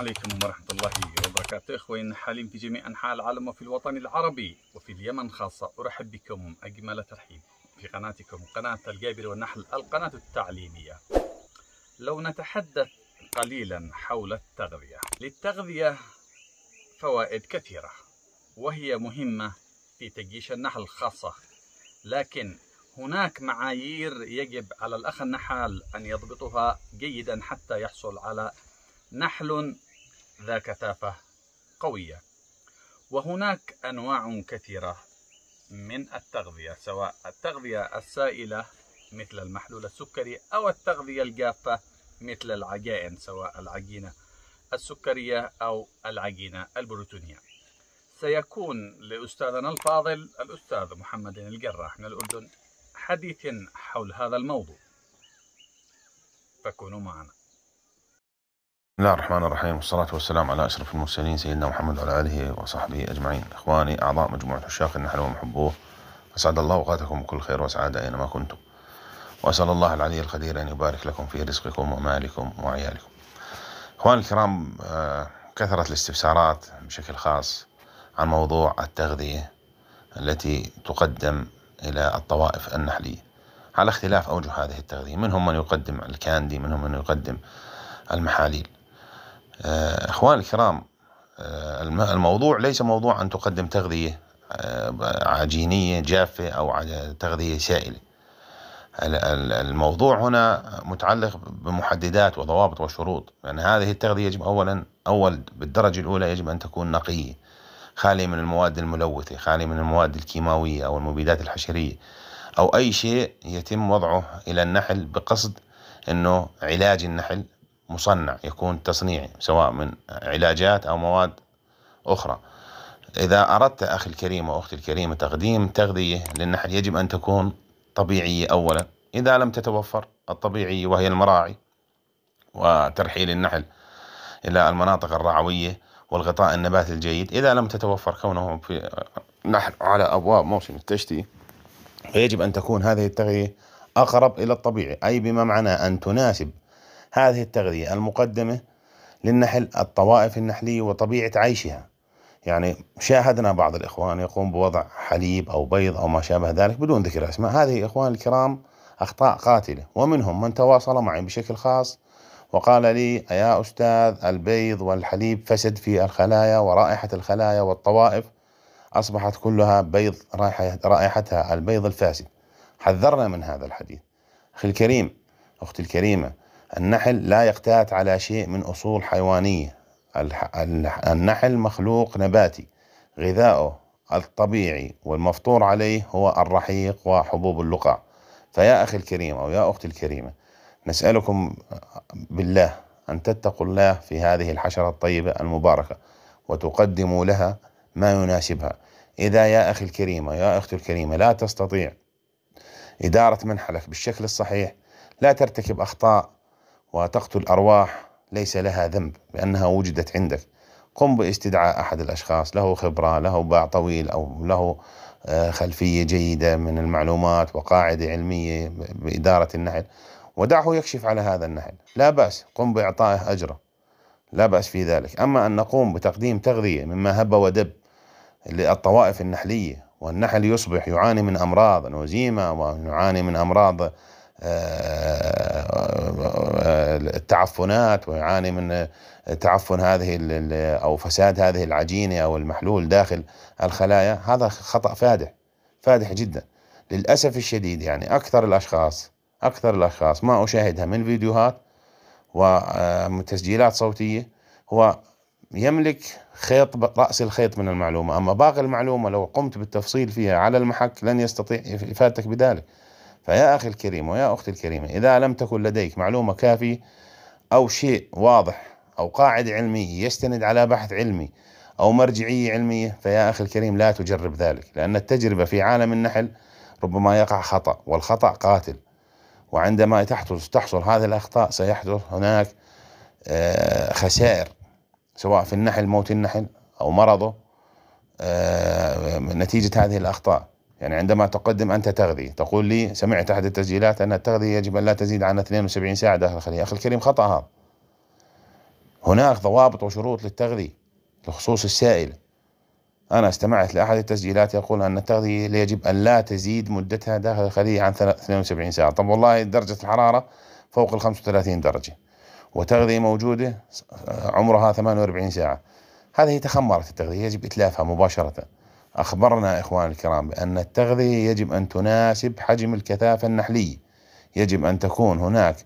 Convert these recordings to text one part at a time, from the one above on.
عليكم ورحمة الله وبركاته إخواني النحالين في جميع أنحاء العالم وفي الوطن العربي وفي اليمن خاصة أرحب بكم أجمل ترحيب في قناتكم قناة الجابر والنحل القناة التعليمية لو نتحدث قليلا حول التغذية للتغذية فوائد كثيرة وهي مهمة في تجيش النحل خاصة لكن هناك معايير يجب على الأخ النحال أن يضبطها جيدا حتى يحصل على نحل ذا كثافة قوية وهناك أنواع كثيرة من التغذية سواء التغذية السائلة مثل المحلول السكري أو التغذية الجافة مثل العجائن سواء العجينة السكرية أو العجينة البروتينية سيكون لأستاذنا الفاضل الأستاذ محمد الجراح من الأردن حديث حول هذا الموضوع فكونوا معنا بسم الله الرحمن الرحيم والصلاة والسلام على أشرف المرسلين سيدنا محمد وعلى آله وصحبه أجمعين إخواني أعضاء مجموعة عشاق النحل ومحبوه أسعد الله أوقاتكم بكل خير وسعادة أينما كنتم وأسأل الله العلي القدير أن يبارك لكم في رزقكم ومالكم وعيالكم إخواني الكرام آه، كثرت الاستفسارات بشكل خاص عن موضوع التغذية التي تقدم إلى الطوائف النحلية على اختلاف أوجه هذه التغذية منهم من يقدم الكاندي منهم من يقدم المحاليل آه، اخوان الكرام آه، الموضوع ليس موضوع ان تقدم تغذيه آه، عجينيه جافه او تغذيه سائله الموضوع هنا متعلق بمحددات وضوابط وشروط لان يعني هذه التغذيه يجب اولا اول بالدرجه الاولى يجب ان تكون نقيه خاليه من المواد الملوثه خاليه من المواد الكيماويه او المبيدات الحشريه او اي شيء يتم وضعه الى النحل بقصد انه علاج النحل مصنع يكون تصنيعي سواء من علاجات أو مواد أخرى إذا أردت أخي الكريم وأختي الكريمة تقديم تغذية للنحل يجب أن تكون طبيعية أولا إذا لم تتوفر الطبيعية وهي المراعي وترحيل النحل إلى المناطق الرعوية والغطاء النباتي الجيد إذا لم تتوفر كونه في نحل على أبواب موسم التشتي فيجب أن تكون هذه التغذية أقرب إلى الطبيعي أي بما معناه أن تناسب هذه التغذية المقدمة للنحل الطوائف النحلية وطبيعة عيشها يعني شاهدنا بعض الإخوان يقوم بوضع حليب أو بيض أو ما شابه ذلك بدون ذكر أسماء هذه إخوان الكرام أخطاء قاتلة ومنهم من تواصل معي بشكل خاص وقال لي يا أستاذ البيض والحليب فسد في الخلايا ورائحة الخلايا والطوائف أصبحت كلها بيض رائحتها البيض الفاسد حذرنا من هذا الحديث أخي الكريم أختي الكريمة النحل لا يقتات على شيء من أصول حيوانية النحل مخلوق نباتي غذاؤه الطبيعي والمفطور عليه هو الرحيق وحبوب اللقع فيا أخي الكريم أو يا أختي الكريمة نسألكم بالله أن تتقوا الله في هذه الحشرة الطيبة المباركة وتقدموا لها ما يناسبها إذا يا أخي الكريم يا أختي الكريمة لا تستطيع إدارة منحلك بالشكل الصحيح لا ترتكب أخطاء وتقتل أرواح ليس لها ذنب لأنها وجدت عندك قم باستدعاء أحد الأشخاص له خبرة له باع طويل أو له آه، خلفية جيدة من المعلومات وقاعدة علمية بإدارة النحل ودعه يكشف على هذا النحل لا بأس قم بإعطائه أجره لا بأس في ذلك أما أن نقوم بتقديم تغذية مما هب ودب للطوائف النحلية والنحل يصبح يعاني من أمراض نوزيمة ويعاني من أمراض التعفنات ويعاني من تعفن هذه او فساد هذه العجينه او المحلول داخل الخلايا هذا خطا فادح فادح جدا للاسف الشديد يعني اكثر الاشخاص اكثر الاشخاص ما اشاهدها من فيديوهات وتسجيلات صوتيه هو يملك خيط راس الخيط من المعلومه اما باقي المعلومه لو قمت بالتفصيل فيها على المحك لن يستطيع يفاتك بذلك فيا أخي الكريم ويا أختي الكريمة إذا لم تكن لديك معلومة كافية أو شيء واضح أو قاعدة علمية يستند على بحث علمي أو مرجعية علمية فيا أخي الكريم لا تجرب ذلك لأن التجربة في عالم النحل ربما يقع خطأ والخطأ قاتل وعندما تحدث تحصل هذه الأخطاء سيحدث هناك آه، خسائر سواء في النحل موت النحل أو مرضه آه، نتيجة هذه الأخطاء يعني عندما تقدم أنت تغذي تقول لي سمعت أحد التسجيلات أن التغذية يجب أن لا تزيد عن 72 ساعة داخل الخلية أخي الكريم خطأ هذا هناك ضوابط وشروط للتغذية لخصوص السائل أنا استمعت لأحد التسجيلات يقول أن التغذية يجب أن لا تزيد مدتها داخل الخلية عن 72 ساعة طب والله درجة الحرارة فوق ال 35 درجة وتغذية موجودة عمرها 48 ساعة هذه تخمرت التغذية يجب إتلافها مباشرة أخبرنا إخوان الكرام بأن التغذية يجب أن تناسب حجم الكثافة النحلية يجب أن تكون هناك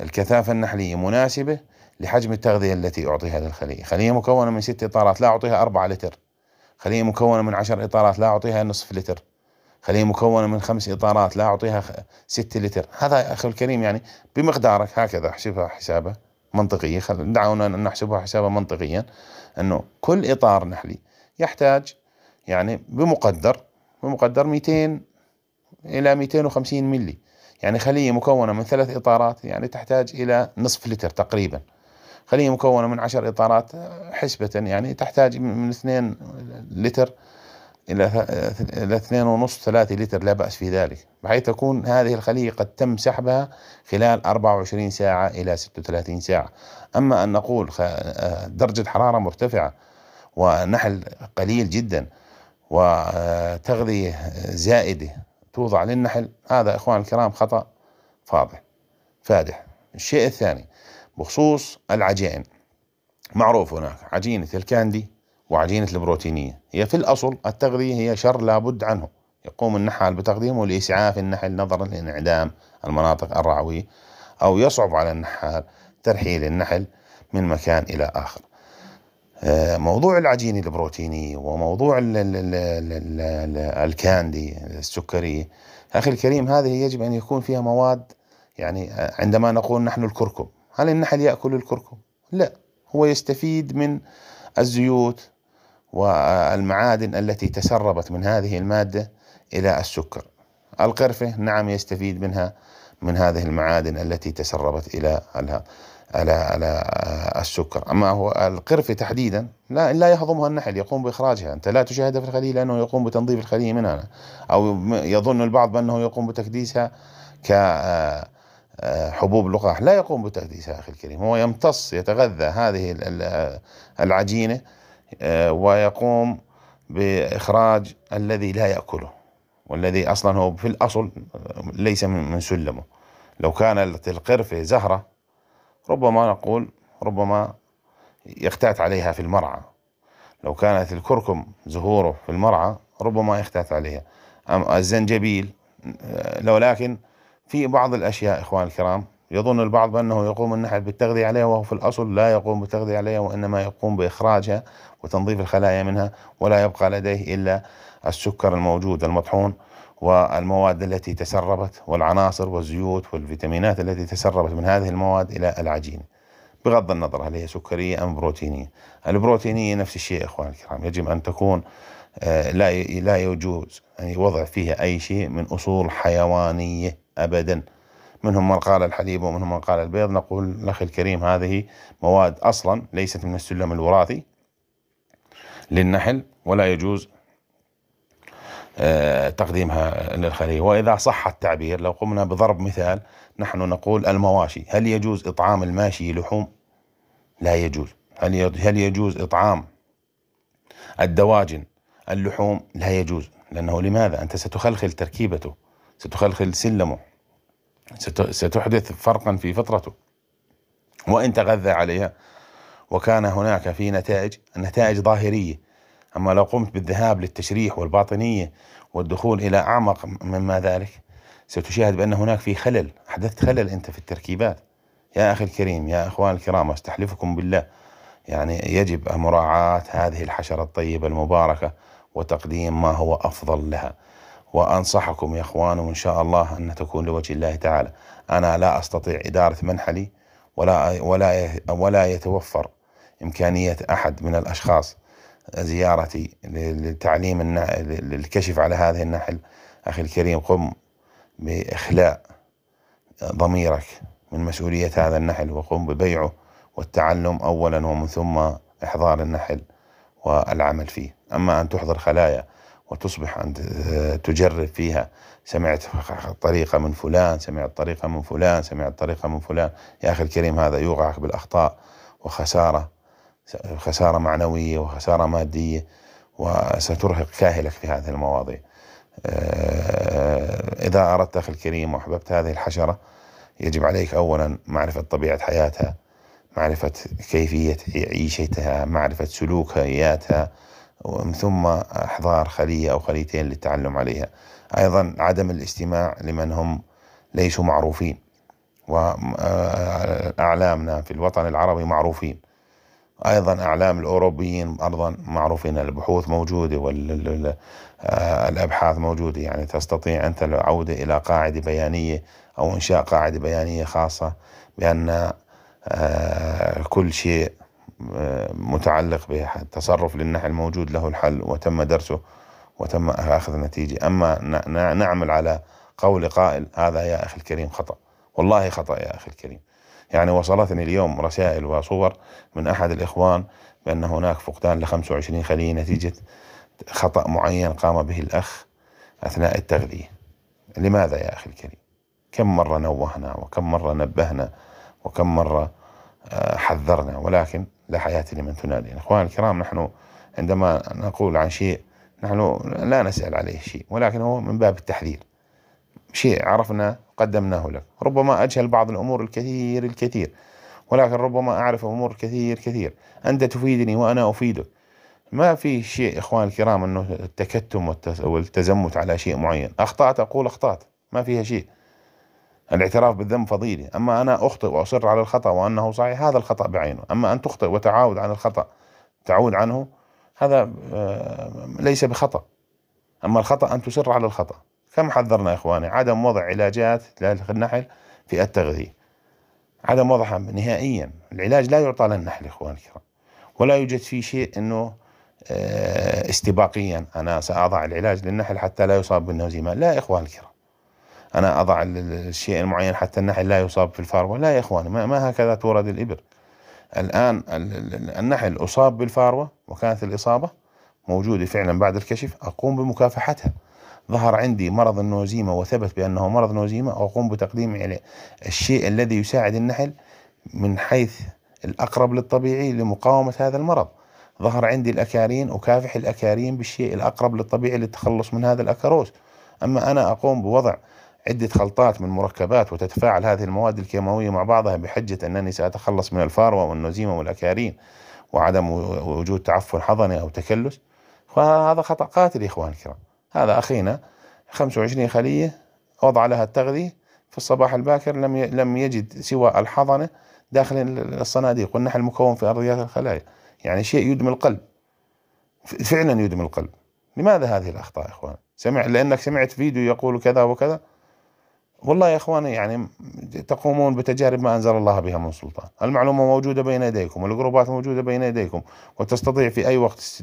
الكثافة النحلية مناسبة لحجم التغذية التي أعطيها للخلية خلية مكونة من ست إطارات لا أعطيها أربعة لتر خلية مكونة من عشر إطارات لا أعطيها نصف لتر خلية مكونة من خمس إطارات لا أعطيها ست لتر هذا يا أخي الكريم يعني بمقدارك هكذا احسبها حسابة منطقية دعونا أن نحسبها حسابة منطقيا أنه كل إطار نحلي يحتاج يعني بمقدر بمقدر 200 إلى 250 ملي يعني خلية مكونة من ثلاث إطارات يعني تحتاج إلى نصف لتر تقريبا خلية مكونة من عشر إطارات حسبة يعني تحتاج من اثنين لتر إلى إلى اثنين ونصف ثلاثة لتر لا بأس في ذلك بحيث تكون هذه الخلية قد تم سحبها خلال 24 ساعة إلى 36 ساعة أما أن نقول درجة حرارة مرتفعة ونحل قليل جدا وتغذية زائدة توضع للنحل هذا إخوان الكرام خطأ فاضح فادح الشيء الثاني بخصوص العجائن معروف هناك عجينة الكاندي وعجينة البروتينية هي في الأصل التغذية هي شر لابد عنه يقوم النحل بتقديمه لإسعاف النحل نظرا لانعدام المناطق الرعوية أو يصعب على النحال ترحيل النحل من مكان إلى آخر آه، موضوع العجين البروتيني وموضوع الـ الـ الـ الـ الـ الـ الكاندي السكري أخي الكريم هذه يجب أن يكون فيها مواد يعني آه، عندما نقول نحن الكركم هل النحل يأكل الكركم؟ لا هو يستفيد من الزيوت والمعادن التي تسربت من هذه المادة إلى السكر القرفة نعم يستفيد منها من هذه المعادن التي تسربت إلى هذا على على آه، السكر، اما هو القرفه تحديدا لا لا يهضمها النحل يقوم باخراجها، انت لا تشاهدها في الخليه لانه يقوم بتنظيف الخليه منها او يظن البعض بانه يقوم بتكديسها ك آه، آه، حبوب لقاح لا يقوم بتكديسها اخي الكريم، هو يمتص يتغذى هذه العجينه ويقوم باخراج الذي لا ياكله والذي اصلا هو في الاصل ليس من سلمه لو كانت القرفه زهره ربما نقول ربما يختات عليها في المرعى لو كانت الكركم زهوره في المرعى ربما يختات عليها أم الزنجبيل آه، ولكن في بعض الأشياء إخوان الكرام يظن البعض بأنه يقوم النحل بالتغذية عليها وهو في الأصل لا يقوم بالتغذية عليها وإنما يقوم بإخراجها وتنظيف الخلايا منها ولا يبقى لديه إلا السكر الموجود المطحون والمواد التي تسربت والعناصر والزيوت والفيتامينات التي تسربت من هذه المواد إلى العجينة بغض النظر هل هي سكرية أم بروتينية البروتينية نفس الشيء إخوان الكرام يجب أن تكون آه، لا لا يجوز أن يوضع فيها أي شيء من أصول حيوانية أبدا منهم من قال الحليب ومنهم من قال البيض نقول الاخ الكريم هذه مواد أصلا ليست من السلم الوراثي للنحل ولا يجوز آه، تقديمها للخلية وإذا صح التعبير لو قمنا بضرب مثال نحن نقول المواشي هل يجوز إطعام الماشي لحوم؟ لا يجوز هل هل يجوز إطعام الدواجن اللحوم؟ لا يجوز لأنه لماذا؟ أنت ستخلخل تركيبته ستخلخل سلمه ستحدث فرقا في فطرته وإن تغذى عليها وكان هناك في نتائج النتائج ظاهرية أما لو قمت بالذهاب للتشريح والباطنية والدخول إلى أعمق مما ذلك ستشاهد بأن هناك في خلل أحدثت خلل أنت في التركيبات يا أخي الكريم يا أخوان الكرام أستحلفكم بالله يعني يجب مراعاة هذه الحشرة الطيبة المباركة وتقديم ما هو أفضل لها وأنصحكم يا أخوان وإن شاء الله أن تكون لوجه الله تعالى أنا لا أستطيع إدارة منحلي ولا ولا ولا يتوفر إمكانية أحد من الأشخاص زيارتي لتعليم للكشف على هذه النحل أخي الكريم قم بإخلاء ضميرك من مسؤولية هذا النحل وقم ببيعه والتعلم أولا ومن ثم إحضار النحل والعمل فيه أما أن تحضر خلايا وتصبح أن تجرب فيها سمعت طريقة من فلان سمعت طريقة من فلان سمعت طريقة من فلان يا أخي الكريم هذا يوقعك بالأخطاء وخسارة خسارة معنوية وخسارة مادية وسترهق كاهلك في هذه المواضيع آه، إذا أردت أخي الكريم وأحببت هذه الحشرة يجب عليك أولا معرفة طبيعة حياتها معرفة كيفية عيشتها معرفة سلوكها إياتها ومن ثم إحضار خلية أو خليتين للتعلم عليها أيضا عدم الاستماع لمن هم ليسوا معروفين وأعلامنا في الوطن العربي معروفين ايضا اعلام الاوروبيين ايضا معروفين البحوث موجوده والابحاث آه، موجوده يعني تستطيع انت العوده الى قاعده بيانيه او انشاء قاعده بيانيه خاصه بان آه، كل شيء آه، متعلق بالتصرف للنحل موجود له الحل وتم درسه وتم اخذ النتيجه اما نعمل على قول قائل هذا يا اخي الكريم خطا والله خطا يا اخي الكريم يعني وصلتني اليوم رسائل وصور من أحد الإخوان بأن هناك فقدان ل 25 خلية نتيجة خطأ معين قام به الأخ أثناء التغذية لماذا يا أخي الكريم كم مرة نوهنا وكم مرة نبهنا وكم مرة آه، حذرنا ولكن لا حياة لمن تنادي إخوان الكرام نحن عندما نقول عن شيء نحن لا نسأل عليه شيء ولكن هو من باب التحذير شيء عرفنا قدمناه لك ربما أجهل بعض الأمور الكثير الكثير ولكن ربما أعرف أمور كثير كثير أنت تفيدني وأنا أفيدك ما في شيء إخوان الكرام أنه التكتم والتزمت على شيء معين أخطأت أقول أخطأت ما فيها شيء الاعتراف بالذنب فضيلة أما أنا أخطئ وأصر على الخطأ وأنه صحيح هذا الخطأ بعينه أما أن تخطئ وتعاود عن الخطأ تعود عنه هذا آه، ليس بخطأ أما الخطأ أن تصر على الخطأ كم حذرنا يا إخواني عدم وضع علاجات للنحل في التغذية عدم وضعها نهائيا العلاج لا يعطى للنحل إخواني الكرام ولا يوجد في شيء أنه آه، استباقيا أنا سأضع العلاج للنحل حتى لا يصاب بالنوزيما لا يا إخواني الكرام أنا أضع الشيء المعين حتى النحل لا يصاب في الفاروة لا يا إخواني ما هكذا تورد الابر الآن النحل أصاب بالفاروة وكانت الإصابة موجودة فعلا بعد الكشف أقوم بمكافحتها ظهر عندي مرض النوزيمة وثبت بأنه مرض نوزيمة أقوم بتقديم يعني الشيء الذي يساعد النحل من حيث الأقرب للطبيعي لمقاومة هذا المرض ظهر عندي الأكارين أكافح الأكارين بالشيء الأقرب للطبيعي للتخلص من هذا الأكاروس أما أنا أقوم بوضع عدة خلطات من مركبات وتتفاعل هذه المواد الكيماوية مع بعضها بحجة أنني سأتخلص من الفاروة والنوزيمة والأكارين وعدم وجود تعفن حضني أو تكلس فهذا خطأ قاتل يا إخوان الكرام هذا أخينا 25 خلية وضع لها التغذية في الصباح الباكر لم لم يجد سوى الحضنة داخل الصناديق والنحل مكون في أرضيات الخلايا يعني شيء يدمي القلب فعلا يدمي القلب لماذا هذه الأخطاء يا إخوان سمع لأنك سمعت فيديو يقول كذا وكذا والله يا اخواني يعني تقومون بتجارب ما انزل الله بها من سلطان، المعلومه موجوده بين يديكم، والجروبات موجوده بين يديكم، وتستطيع في اي وقت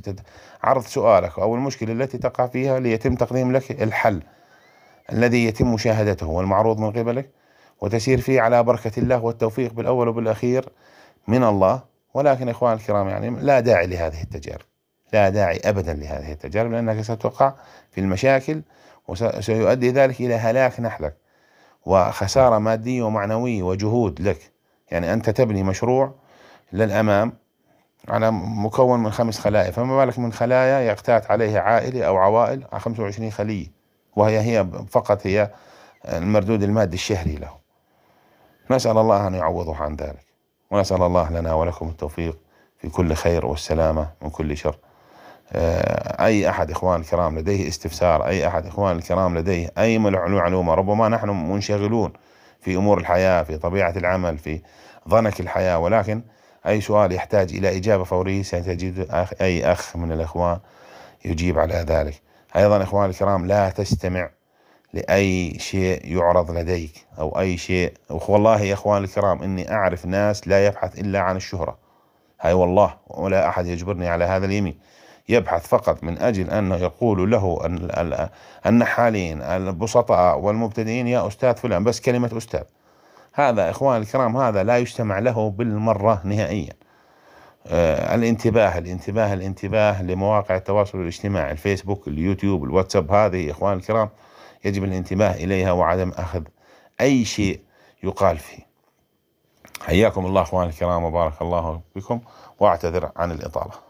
عرض سؤالك او المشكله التي تقع فيها ليتم تقديم لك الحل الذي يتم مشاهدته والمعروض من قبلك وتسير فيه على بركه الله والتوفيق بالاول وبالاخير من الله، ولكن اخوان الكرام يعني لا داعي لهذه التجارب. لا داعي ابدا لهذه التجارب لانك ستقع في المشاكل وسيؤدي ذلك الى هلاك نحلك. وخسارة مادية ومعنوية وجهود لك يعني أنت تبني مشروع للأمام على مكون من خمس خلايا فما بالك من خلايا يقتات عليها عائلة أو عوائل على 25 خلية وهي هي فقط هي المردود المادي الشهري له نسأل الله أن يعوضه عن ذلك ونسأل الله لنا ولكم التوفيق في كل خير والسلامة من كل شر آه، أي أحد إخوان الكرام لديه استفسار أي أحد إخوان الكرام لديه أي معلومة ربما نحن منشغلون في أمور الحياة في طبيعة العمل في ضنك الحياة ولكن أي سؤال يحتاج إلى إجابة فورية ستجد أي أخ من الإخوان يجيب على ذلك أيضا إخوان الكرام لا تستمع لأي شيء يعرض لديك أو أي شيء والله يا إخوان الكرام إني أعرف ناس لا يبحث إلا عن الشهرة هاي والله ولا أحد يجبرني على هذا اليمين يبحث فقط من أجل أنه يقول له النحالين البسطاء والمبتدئين يا أستاذ فلان بس كلمة أستاذ هذا إخوان الكرام هذا لا يجتمع له بالمرة نهائيا آه، الانتباه الانتباه الانتباه لمواقع التواصل الاجتماعي الفيسبوك اليوتيوب الواتساب هذه إخوان الكرام يجب الانتباه إليها وعدم أخذ أي شيء يقال فيه حياكم الله اخواني الكرام وبارك الله بكم واعتذر عن الاطاله